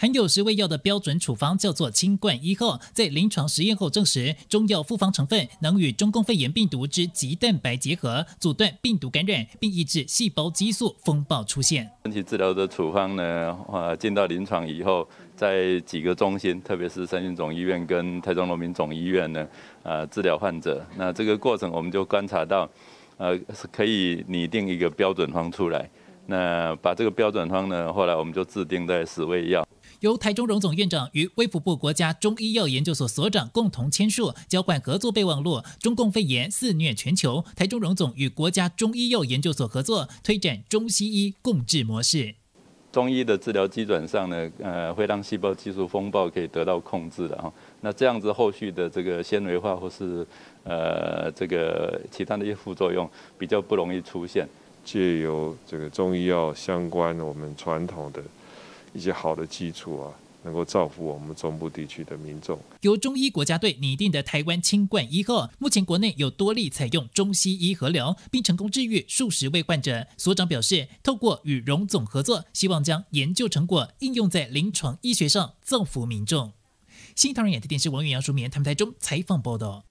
含有十味药的标准处方叫做“清冠一号”。在临床实验后证实，中药复方成分能与中共肺炎病毒之棘蛋白结合，阻断病毒感染，并抑制细胞激素风暴出现。整体治疗的处方呢，啊，进到临床以后，在几个中心，特别是三军总医院跟台中农民总医院呢，啊，治疗患者。那这个过程我们就观察到，呃，是可以拟定一个标准方出来。那把这个标准方呢，后来我们就制定在十味药。由台中荣总院长与微普部国家中医药研究所所长共同签署交换合作备忘录。中共肺炎肆虐全球，台中荣总与国家中医药研究所合作，推展中西医共治模式。中医的治疗基准上呢，呃，会让细胞技术风暴可以得到控制的哈。那这样子后续的这个纤维化或是呃这个其他的一些副作用比较不容易出现。借由这个中医药相关我们传统的。一些好的基础啊，能够造福我们中部地区的民众。由中医国家队拟定的台湾清冠一号，目前国内有多例采用中西医合疗，并成功治愈数十位患者。所长表示，透过与荣总合作，希望将研究成果应用在临床医学上，造福民众。新唐人亚太电视王远淑书他们台中采访报道。